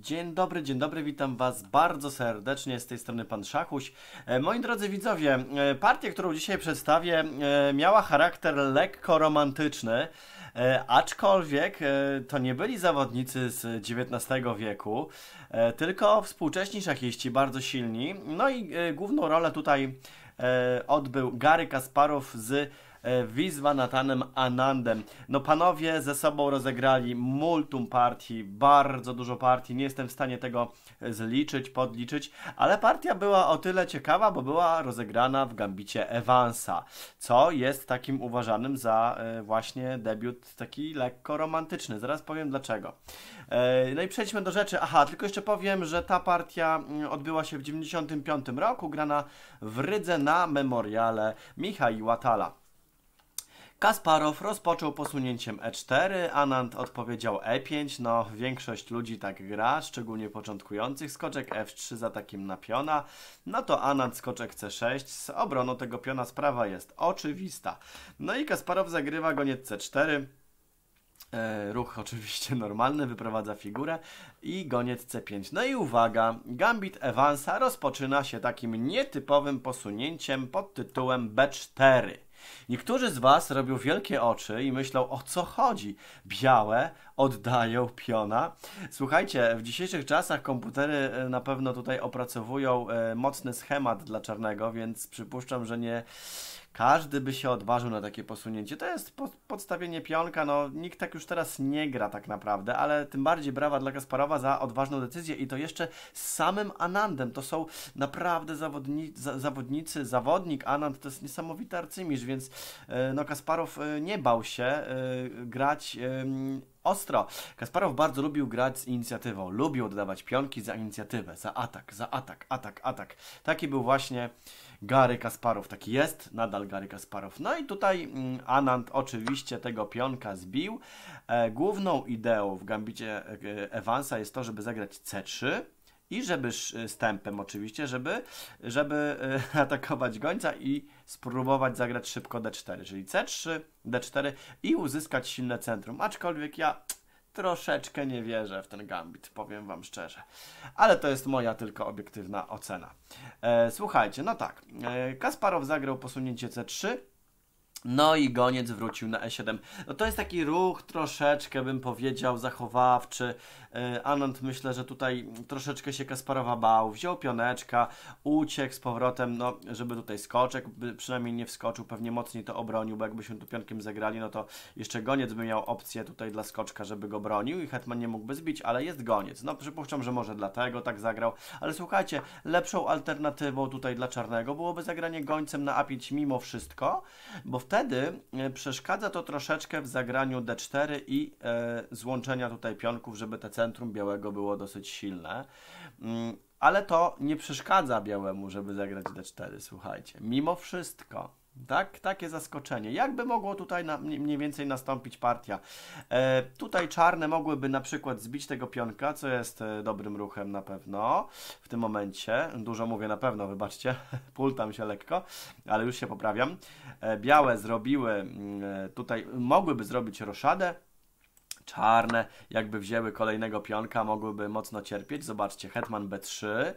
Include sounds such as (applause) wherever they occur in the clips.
Dzień dobry, dzień dobry, witam Was bardzo serdecznie, z tej strony Pan Szachuś. E, moi drodzy widzowie, e, partię, którą dzisiaj przedstawię, e, miała charakter lekko romantyczny, aczkolwiek to nie byli zawodnicy z XIX wieku, tylko współcześni szachiści, bardzo silni. No i główną rolę tutaj odbył Gary Kasparow z E, Wizwa Natanem Anandem. No panowie ze sobą rozegrali multum partii, bardzo dużo partii, nie jestem w stanie tego e, zliczyć, podliczyć, ale partia była o tyle ciekawa, bo była rozegrana w gambicie Evansa, co jest takim uważanym za e, właśnie debiut taki lekko romantyczny. Zaraz powiem dlaczego. No i przejdźmy do rzeczy. Aha, tylko jeszcze powiem, że ta partia mm, odbyła się w 1995 roku, grana w Rydze na memoriale Michała Tala. Kasparow rozpoczął posunięciem E4, Anand odpowiedział E5, no większość ludzi tak gra, szczególnie początkujących, skoczek F3 za takim na piona, no to Anand skoczek C6, z obroną tego piona sprawa jest oczywista. No i Kasparow zagrywa goniec C4, e, Ruch oczywiście normalny, wyprowadza figurę i goniec C5. No i uwaga, gambit Evansa rozpoczyna się takim nietypowym posunięciem pod tytułem B4. Niektórzy z Was robią wielkie oczy i myślą, o co chodzi? Białe oddają piona. Słuchajcie, w dzisiejszych czasach komputery e, na pewno tutaj opracowują e, mocny schemat dla czarnego, więc przypuszczam, że nie każdy by się odważył na takie posunięcie. To jest po podstawienie pionka, no nikt tak już teraz nie gra tak naprawdę, ale tym bardziej brawa dla Kasparowa za odważną decyzję i to jeszcze z samym Anandem. To są naprawdę zawodni za zawodnicy, zawodnik Anand to jest niesamowity arcymistrz, więc e, no Kasparow e, nie bał się e, grać Ostro. Kasparow bardzo lubił grać z inicjatywą. Lubił oddawać pionki za inicjatywę, za atak, za atak, atak, atak. Taki był właśnie Gary Kasparow. Taki jest nadal Gary Kasparow. No i tutaj mm, Anand oczywiście tego pionka zbił. E, główną ideą w gambicie e, e, Evansa jest to, żeby zagrać C3 i żeby y, stępem oczywiście, żeby, żeby y, (laughs) atakować gońca i spróbować zagrać szybko D4, czyli C3, D4 i uzyskać silne centrum, aczkolwiek ja troszeczkę nie wierzę w ten gambit, powiem Wam szczerze. Ale to jest moja tylko obiektywna ocena. E, słuchajcie, no tak, e, Kasparow zagrał posunięcie C3, no i goniec wrócił na E7. No to jest taki ruch troszeczkę, bym powiedział, zachowawczy. E, Anand myślę, że tutaj troszeczkę się Kasparowa bał. Wziął pioneczka, uciekł z powrotem, no żeby tutaj skoczek by przynajmniej nie wskoczył, pewnie mocniej to obronił, bo jakby się tu pionkiem zagrali, no to jeszcze goniec by miał opcję tutaj dla skoczka, żeby go bronił i Hetman nie mógłby zbić, ale jest goniec. No przypuszczam, że może dlatego tak zagrał, ale słuchajcie, lepszą alternatywą tutaj dla czarnego byłoby zagranie gońcem na A5 mimo wszystko, bo wtedy wtedy e, przeszkadza to troszeczkę w zagraniu D4 i e, złączenia tutaj pionków, żeby te centrum białego było dosyć silne. Mm, ale to nie przeszkadza białemu, żeby zagrać D4, słuchajcie. Mimo wszystko. Tak, takie zaskoczenie. Jakby mogło tutaj na, mniej więcej nastąpić partia? E, tutaj czarne mogłyby na przykład zbić tego pionka, co jest e, dobrym ruchem na pewno w tym momencie. Dużo mówię na pewno, wybaczcie, (laughs) pultam się lekko, ale już się poprawiam. E, białe zrobiły mm, e, tutaj, mogłyby zrobić roszadę, czarne, jakby wzięły kolejnego pionka, mogłyby mocno cierpieć. Zobaczcie, hetman b3, e,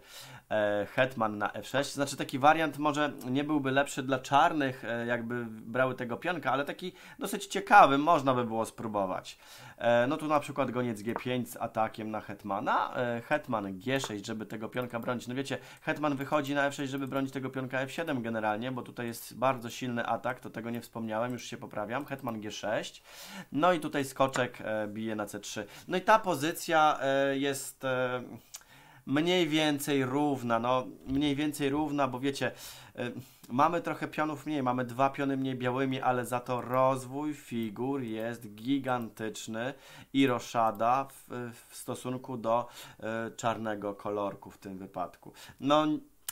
hetman na f6. Znaczy taki wariant może nie byłby lepszy dla czarnych, e, jakby brały tego pionka, ale taki dosyć ciekawy, można by było spróbować. E, no tu na przykład goniec g5 z atakiem na hetmana, hetman g6, żeby tego pionka bronić. No wiecie, hetman wychodzi na f6, żeby bronić tego pionka f7 generalnie, bo tutaj jest bardzo silny atak, to tego nie wspomniałem, już się poprawiam. Hetman g6, no i tutaj skoczek bije na C3. No i ta pozycja e, jest e, mniej więcej równa, no mniej więcej równa, bo wiecie, e, mamy trochę pionów mniej, mamy dwa piony mniej białymi, ale za to rozwój figur jest gigantyczny i roszada w, w stosunku do czarnego kolorku w tym wypadku. No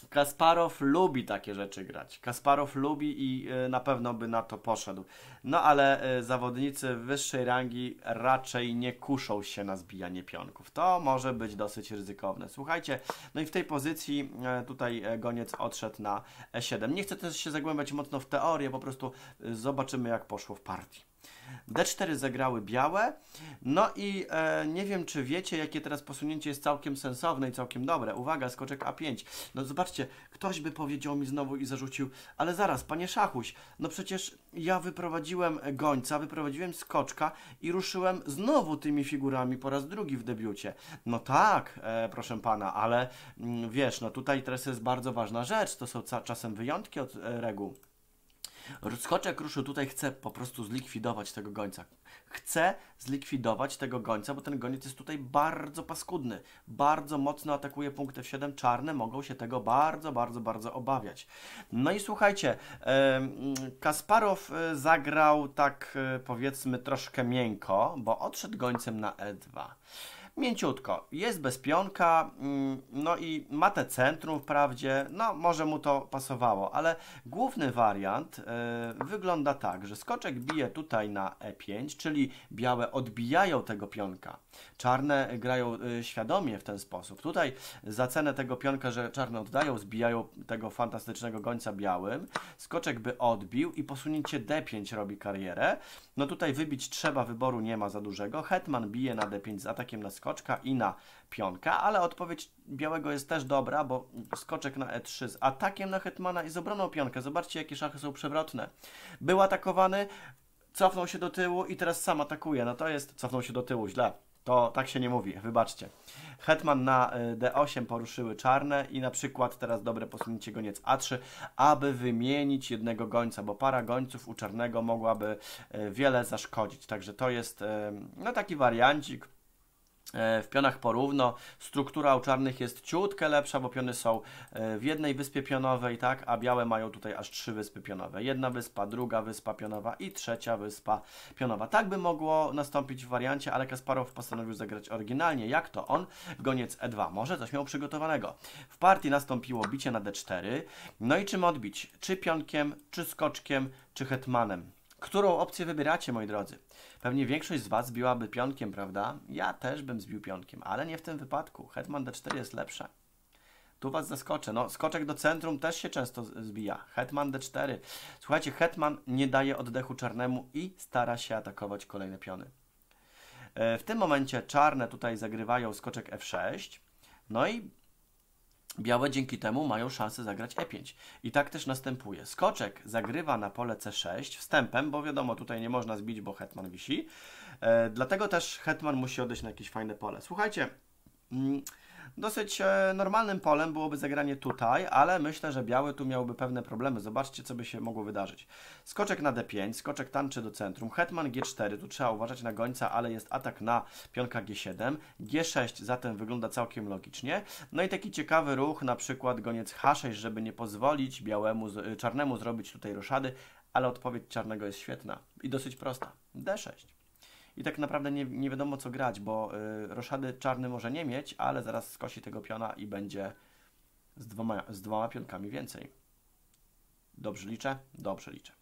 Kasparow lubi takie rzeczy grać. Kasparow lubi i e, na pewno by na to poszedł. No ale e, zawodnicy wyższej rangi raczej nie kuszą się na zbijanie pionków. To może być dosyć ryzykowne. Słuchajcie, no i w tej pozycji e, tutaj goniec odszedł na E7. Nie chcę też się zagłębiać mocno w teorię, po prostu zobaczymy jak poszło w partii. D4 zagrały białe. No i e, nie wiem, czy wiecie, jakie teraz posunięcie jest całkiem sensowne i całkiem dobre. Uwaga, skoczek A5. No zobaczcie, ktoś by powiedział mi znowu i zarzucił, ale zaraz, panie szachuś, no przecież ja wyprowadziłem gońca, wyprowadziłem skoczka i ruszyłem znowu tymi figurami po raz drugi w debiucie. No tak, e, proszę pana, ale m, mm, wiesz, no tutaj teraz jest bardzo ważna rzecz, to są czasem wyjątki od e, reguł. Skoczek ruszył tutaj, chce po prostu zlikwidować tego gońca. Chce zlikwidować tego gońca, bo ten goniec jest tutaj bardzo paskudny. Bardzo mocno atakuje punkty w 7 Czarne mogą się tego bardzo, bardzo, bardzo obawiać. No i słuchajcie, Kasparow e, zagrał tak e, powiedzmy troszkę miękko, bo odszedł gońcem na E2 mięciutko. Jest bez pionka, mm, no i ma te centrum wprawdzie, no może mu to pasowało, ale główny wariant e, wygląda tak, że skoczek bije tutaj na e5, czyli białe odbijają tego pionka. Czarne grają e, świadomie w ten sposób. Tutaj za cenę tego pionka, że czarne oddają, zbijają tego fantastycznego gońca białym. Skoczek by odbił i posunięcie d5 robi karierę. No tutaj wybić trzeba, wyboru nie ma za dużego. Hetman bije na d5 z atakiem na skoczek skoczka i na pionka, ale odpowiedź białego jest też dobra, bo skoczek na e3 z atakiem na hetmana i z obroną pionkę. Zobaczcie, jakie szachy są przewrotne. Był atakowany, cofnął się do tyłu i teraz sam atakuje. No to jest, cofnął się do tyłu, źle. To tak się nie mówi, wybaczcie. Hetman na y, D8 poruszyły czarne i na przykład teraz dobre posunięcie goniec A3, aby wymienić jednego gońca, bo para gońców u czarnego mogłaby y, wiele zaszkodzić. Także to jest y, no, taki wariancik E, w pionach porówno. Struktura u czarnych jest ciutkę lepsza, bo piony są e, w jednej wyspie pionowej, tak, a białe mają tutaj aż trzy wyspy pionowe. Jedna wyspa, druga wyspa pionowa i trzecia wyspa pionowa. Tak by mogło nastąpić w wariancie, ale Kasparow postanowił zagrać oryginalnie. Jak to on? Goniec E2. Może coś miał przygotowanego. W partii nastąpiło bicie na D4. No i czym odbić? Czy pionkiem, czy skoczkiem, czy hetmanem? Którą opcję wybieracie, moi drodzy? Pewnie większość z Was zbiłaby pionkiem, prawda? Ja też bym zbił pionkiem, ale nie w tym wypadku. Hetman d4 jest lepsze. Tu Was zaskoczę. No, skoczek do centrum też się często zbija. Hetman d4. Słuchajcie, Hetman nie daje oddechu czarnemu i stara się atakować kolejne piony. E, w tym momencie czarne tutaj zagrywają skoczek f6. No i Białe dzięki temu mają szansę zagrać e5. I tak też następuje. Skoczek zagrywa na pole c6 wstępem, bo wiadomo, tutaj nie można zbić, bo hetman wisi. E, dlatego też hetman musi odejść na jakieś fajne pole. Słuchajcie, Mm, dosyć e, normalnym polem byłoby zagranie tutaj, ale myślę, że biały tu miałby pewne problemy. Zobaczcie, co by się mogło wydarzyć. Skoczek na d5, skoczek tanczy do centrum, hetman g4, tu trzeba uważać na gońca, ale jest atak na pionka g7, g6 zatem wygląda całkiem logicznie. No i taki ciekawy ruch, na przykład goniec h6, żeby nie pozwolić białemu, czarnemu zrobić tutaj ruszady, ale odpowiedź czarnego jest świetna i dosyć prosta. d6 i tak naprawdę nie, nie wiadomo co grać, bo y, roszady czarny może nie mieć, ale zaraz skosi tego piona i będzie z dwoma, z dwoma pionkami więcej. Dobrze liczę? Dobrze liczę.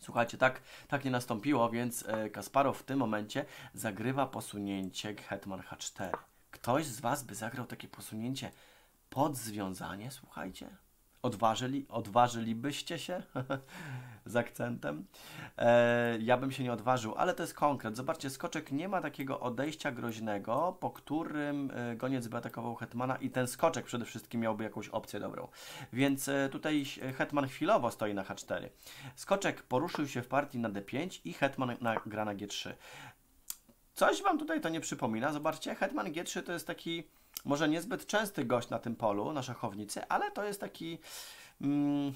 Słuchajcie, tak, tak nie nastąpiło, więc y, Kasparow w tym momencie zagrywa posunięcie Hetman H4. Ktoś z Was by zagrał takie posunięcie pod związanie, słuchajcie? Odważyli, odważylibyście się (laughs) z akcentem? E, ja bym się nie odważył, ale to jest konkret. Zobaczcie, skoczek nie ma takiego odejścia groźnego, po którym e, goniec by atakował hetmana i ten skoczek przede wszystkim miałby jakąś opcję dobrą. Więc e, tutaj e, hetman chwilowo stoi na h4. Skoczek poruszył się w partii na d5 i hetman na, gra na g3. Coś Wam tutaj to nie przypomina. Zobaczcie, hetman g3 to jest taki może niezbyt częsty gość na tym polu, na szachownicy, ale to jest taki. Mm,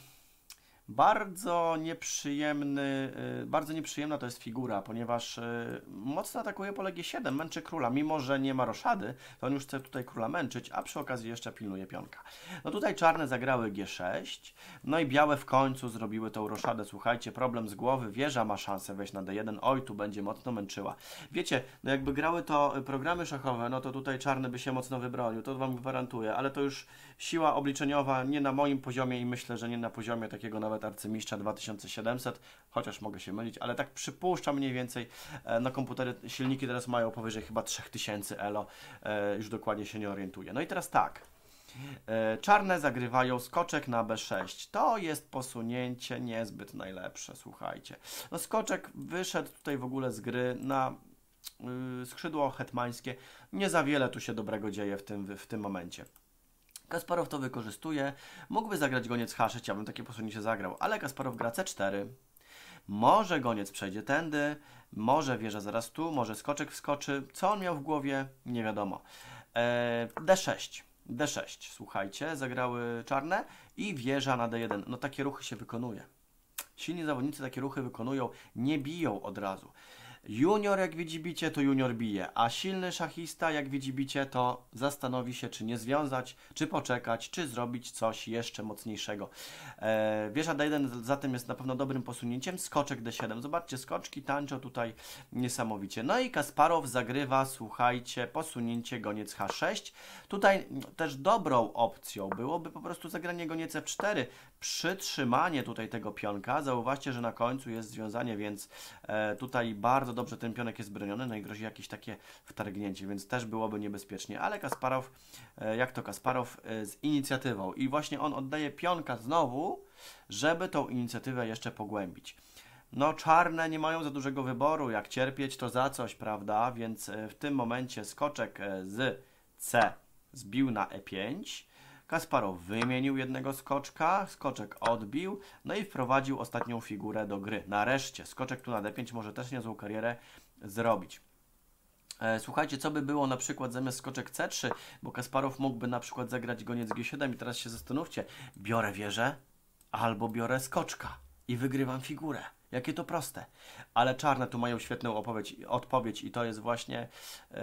bardzo nieprzyjemny, y, bardzo nieprzyjemna to jest figura, ponieważ y, mocno atakuje pole G7, męczy króla, mimo że nie ma roszady, to on już chce tutaj króla męczyć, a przy okazji jeszcze pilnuje pionka. No tutaj czarne zagrały G6, no i białe w końcu zrobiły tą roszadę, słuchajcie, problem z głowy, wieża ma szansę wejść na D1, oj, tu będzie mocno męczyła. Wiecie, no jakby grały to programy szachowe, no to tutaj czarny by się mocno wybronił, to wam gwarantuję, ale to już siła obliczeniowa nie na moim poziomie i myślę, że nie na poziomie takiego nawet nawet arcymistrza 2700, chociaż mogę się mylić, ale tak przypuszczam mniej więcej. E, na komputery silniki teraz mają powyżej chyba 3000 ELO, e, już dokładnie się nie orientuję. No i teraz tak. E, czarne zagrywają skoczek na B6. To jest posunięcie niezbyt najlepsze, słuchajcie. No skoczek wyszedł tutaj w ogóle z gry na y, skrzydło hetmańskie. Nie za wiele tu się dobrego dzieje w tym, w tym momencie. Kasparow to wykorzystuje. Mógłby zagrać goniec H6, ja bym takie posunięcie zagrał, ale Kasparow gra C4. Może goniec przejdzie tędy, może wieża zaraz tu, może skoczek wskoczy. Co on miał w głowie? Nie wiadomo. D6. E, D6, słuchajcie, zagrały czarne i wieża na D1. No takie ruchy się wykonuje. Silni zawodnicy takie ruchy wykonują, nie biją od razu. Junior jak widzi bicie, to junior bije, a silny szachista jak widzi bicie, to zastanowi się, czy nie związać, czy poczekać, czy zrobić coś jeszcze mocniejszego. E, wieża D1 zatem jest na pewno dobrym posunięciem. Skoczek D7. Zobaczcie, skoczki tańczą tutaj niesamowicie. No i Kasparow zagrywa, słuchajcie, posunięcie goniec H6. Tutaj też dobrą opcją byłoby po prostu zagranie goniec F4, przytrzymanie tutaj tego pionka. Zauważcie, że na końcu jest związanie, więc e, tutaj bardzo dobrze ten pionek jest broniony, no i grozi jakieś takie wtargnięcie, więc też byłoby niebezpiecznie. Ale Kasparow, e, jak to Kasparow, e, z inicjatywą i właśnie on oddaje pionka znowu, żeby tą inicjatywę jeszcze pogłębić. No, czarne nie mają za dużego wyboru, jak cierpieć to za coś, prawda? Więc w tym momencie skoczek z C zbił na E5 Kasparow wymienił jednego skoczka, skoczek odbił, no i wprowadził ostatnią figurę do gry. Nareszcie, skoczek tu na D5 może też niezłą karierę zrobić. E, słuchajcie, co by było na przykład zamiast skoczek C3, bo Kasparow mógłby na przykład zagrać goniec G7 i teraz się zastanówcie, biorę wieżę albo biorę skoczka i wygrywam figurę. Jakie to proste. Ale czarne tu mają świetną opowiedź, odpowiedź i to jest właśnie yy,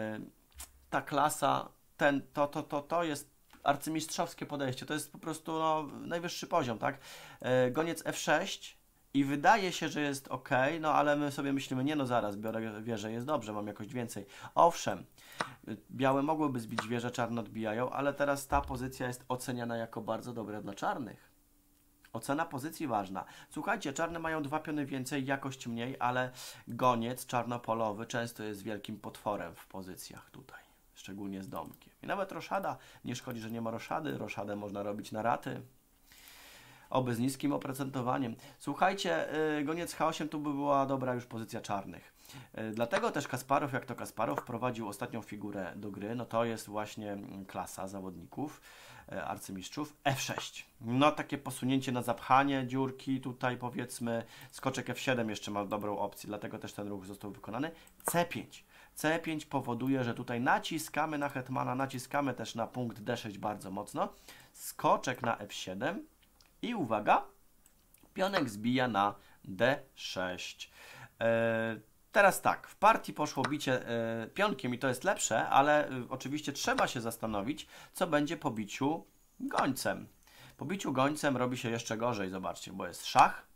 ta klasa, ten, to, to, to, to jest arcymistrzowskie podejście. To jest po prostu no, najwyższy poziom, tak? E, goniec F6 i wydaje się, że jest ok, no ale my sobie myślimy, nie no zaraz, biorę wieżę, jest dobrze, mam jakoś więcej. Owszem, białe mogłyby zbić wieżę, czarne odbijają, ale teraz ta pozycja jest oceniana jako bardzo dobra dla czarnych. Ocena pozycji ważna. Słuchajcie, czarne mają dwa piony więcej, jakość mniej, ale goniec czarnopolowy często jest wielkim potworem w pozycjach tutaj, szczególnie z domki. I nawet roszada. Nie szkodzi, że nie ma roszady. Roszadę można robić na raty. Oby z niskim oprocentowaniem. Słuchajcie, goniec y, H8 tu by była dobra już pozycja czarnych. Y, dlatego też Kasparow, jak to Kasparow, wprowadził ostatnią figurę do gry. No to jest właśnie mm, klasa zawodników, y, arcymistrzów F6. No takie posunięcie na zapchanie dziurki, tutaj powiedzmy skoczek F7 jeszcze ma dobrą opcję, dlatego też ten ruch został wykonany. C5. C5 powoduje, że tutaj naciskamy na hetmana, naciskamy też na punkt D6 bardzo mocno. Skoczek na F7 i uwaga, pionek zbija na D6. E, teraz tak, w partii poszło bicie e, pionkiem i to jest lepsze, ale e, oczywiście trzeba się zastanowić, co będzie po biciu gońcem. Po biciu gońcem robi się jeszcze gorzej, zobaczcie, bo jest szach,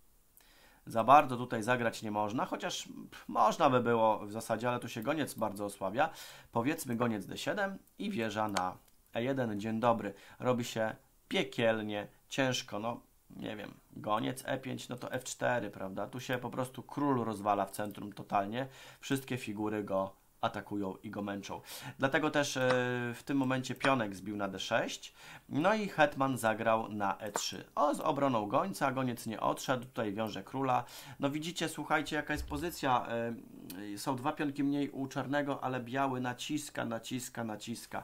za bardzo tutaj zagrać nie można, chociaż można by było w zasadzie, ale tu się goniec bardzo osłabia. Powiedzmy goniec d7 i wieża na e1. Dzień dobry. Robi się piekielnie, ciężko, no nie wiem, goniec e5, no to f4, prawda? Tu się po prostu król rozwala w centrum totalnie. Wszystkie figury go atakują i go męczą. Dlatego też e, w tym momencie pionek zbił na d6, no i hetman zagrał na e3. O, z obroną gońca, goniec nie odszedł, tutaj wiąże króla. No widzicie, słuchajcie, jaka jest pozycja e, są dwa pionki mniej u czarnego, ale biały naciska, naciska, naciska.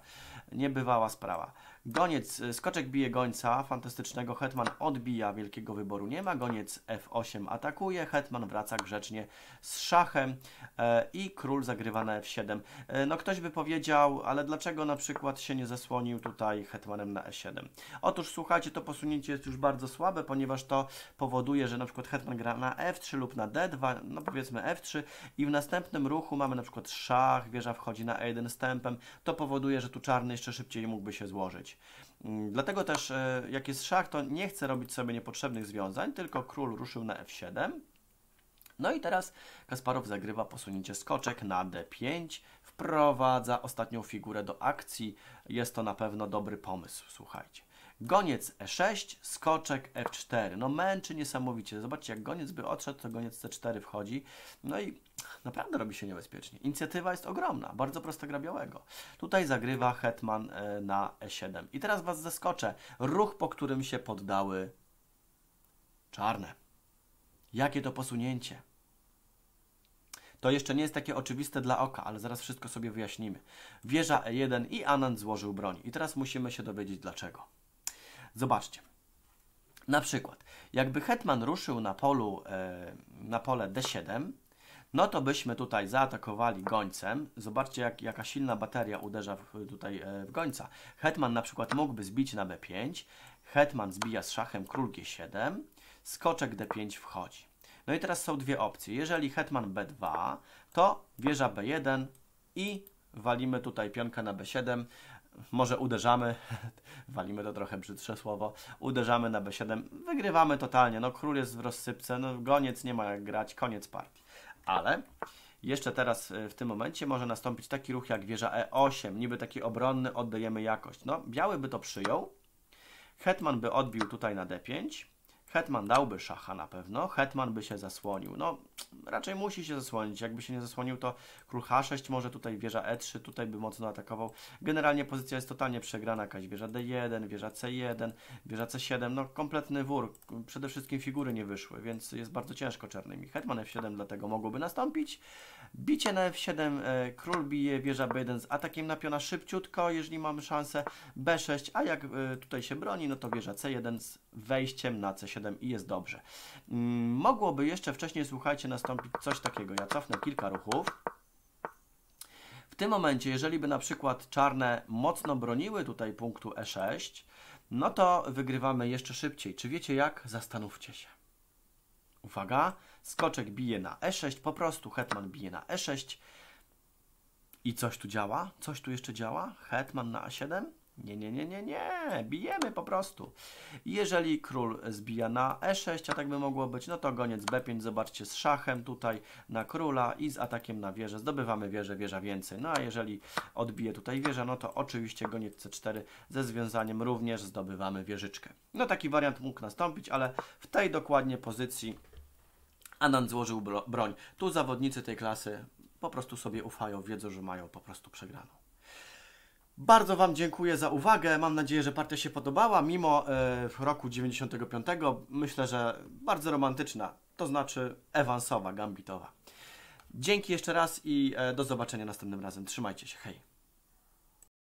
Niebywała sprawa. Goniec, y, skoczek bije gońca, fantastycznego, hetman odbija, wielkiego wyboru nie ma, goniec f8 atakuje, hetman wraca grzecznie z szachem e, i król zagrywa na f7. E, no ktoś by powiedział, ale dlaczego na przykład się nie zasłonił tutaj hetmanem na e7? Otóż słuchajcie, to posunięcie jest już bardzo słabe, ponieważ to powoduje, że na przykład hetman gra na f3 lub na d2, no powiedzmy f3 i w następnym następnym ruchu mamy na przykład szach, wieża wchodzi na E1 stępem, to powoduje, że tu czarny jeszcze szybciej mógłby się złożyć. Mm, dlatego też e, jak jest szach, to nie chcę robić sobie niepotrzebnych związań, tylko król ruszył na F7. No i teraz Kasparow zagrywa posunięcie skoczek na D5, wprowadza ostatnią figurę do akcji. Jest to na pewno dobry pomysł, słuchajcie. Goniec E6, skoczek E4. No męczy niesamowicie. Zobaczcie, jak goniec by odszedł, to goniec C4 wchodzi. No i naprawdę robi się niebezpiecznie. Inicjatywa jest ogromna. Bardzo prosta gra białego. Tutaj zagrywa hetman e, na E7. I teraz Was zaskoczę. Ruch, po którym się poddały czarne. Jakie to posunięcie. To jeszcze nie jest takie oczywiste dla oka, ale zaraz wszystko sobie wyjaśnimy. Wieża E1 i Anand złożył broń. I teraz musimy się dowiedzieć dlaczego. Zobaczcie. Na przykład, jakby hetman ruszył na, polu, e, na pole d7, no to byśmy tutaj zaatakowali gońcem. Zobaczcie, jak, jaka silna bateria uderza w, tutaj e, w gońca. Hetman na przykład mógłby zbić na b5. Hetman zbija z szachem król g7. Skoczek d5 wchodzi. No i teraz są dwie opcje. Jeżeli hetman b2, to wieża b1 i walimy tutaj pionka na b7 może uderzamy, (laughs) walimy to trochę brzydsze słowo, uderzamy na B7, wygrywamy totalnie, no król jest w rozsypce, no goniec nie ma jak grać, koniec partii. Ale jeszcze teraz y, w tym momencie może nastąpić taki ruch jak wieża E8, niby taki obronny, oddajemy jakość. No biały by to przyjął, hetman by odbił tutaj na D5, Hetman dałby szacha na pewno, Hetman by się zasłonił. No, raczej musi się zasłonić. Jakby się nie zasłonił, to król H6 może tutaj wieża E3, tutaj by mocno atakował. Generalnie pozycja jest totalnie przegrana, jakaś wieża D1, wieża C1, wieża C7, no kompletny wór. Przede wszystkim figury nie wyszły, więc jest bardzo ciężko czernymi. Hetman F7 dlatego mogłoby nastąpić. Bicie na F7, e, król bije wieża B1 z atakiem na piona szybciutko, jeżeli mamy szansę B6, a jak e, tutaj się broni, no to wieża C1 z wejściem na C7 7 i jest dobrze. Mm, mogłoby jeszcze wcześniej, słuchajcie, nastąpić coś takiego. Ja cofnę kilka ruchów. W tym momencie, jeżeli by na przykład czarne mocno broniły tutaj punktu E6, no to wygrywamy jeszcze szybciej. Czy wiecie jak? Zastanówcie się. Uwaga, skoczek bije na E6, po prostu hetman bije na E6. I coś tu działa? Coś tu jeszcze działa? Hetman na A7? E nie, nie, nie, nie, nie. Bijemy po prostu. Jeżeli król zbija na e6, a tak by mogło być, no to goniec b5, zobaczcie, z szachem tutaj na króla i z atakiem na wieżę. Zdobywamy wieżę, wieża więcej. No a jeżeli odbije tutaj wieża, no to oczywiście goniec c4 ze związaniem również zdobywamy wieżyczkę. No taki wariant mógł nastąpić, ale w tej dokładnie pozycji Anand złożył broń. Tu zawodnicy tej klasy po prostu sobie ufają, wiedzą, że mają po prostu przegraną. Bardzo Wam dziękuję za uwagę. Mam nadzieję, że partia się podobała, mimo e, w roku 95. Myślę, że bardzo romantyczna, to znaczy ewansowa, gambitowa. Dzięki jeszcze raz i e, do zobaczenia następnym razem. Trzymajcie się. Hej.